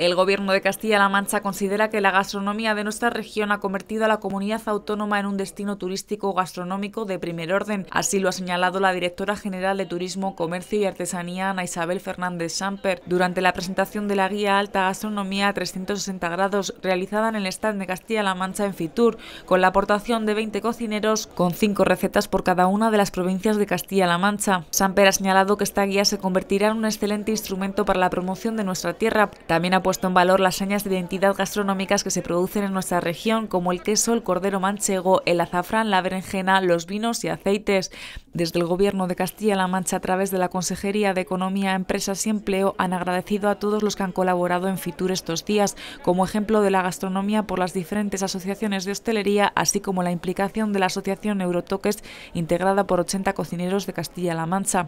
El gobierno de Castilla-La Mancha considera que la gastronomía de nuestra región ha convertido a la comunidad autónoma en un destino turístico gastronómico de primer orden. Así lo ha señalado la directora general de Turismo, Comercio y Artesanía, Ana Isabel Fernández Samper, durante la presentación de la guía Alta Gastronomía a 360 grados realizada en el stand de Castilla-La Mancha en Fitur, con la aportación de 20 cocineros con 5 recetas por cada una de las provincias de Castilla-La Mancha. Samper ha señalado que esta guía se convertirá en un excelente instrumento para la promoción de nuestra tierra. También ha puesto en valor las señas de identidad gastronómicas que se producen en nuestra región, como el queso, el cordero manchego, el azafrán, la berenjena, los vinos y aceites. Desde el Gobierno de Castilla-La Mancha, a través de la Consejería de Economía, Empresas y Empleo, han agradecido a todos los que han colaborado en FITUR estos días, como ejemplo de la gastronomía por las diferentes asociaciones de hostelería, así como la implicación de la Asociación Eurotoques, integrada por 80 cocineros de Castilla-La Mancha.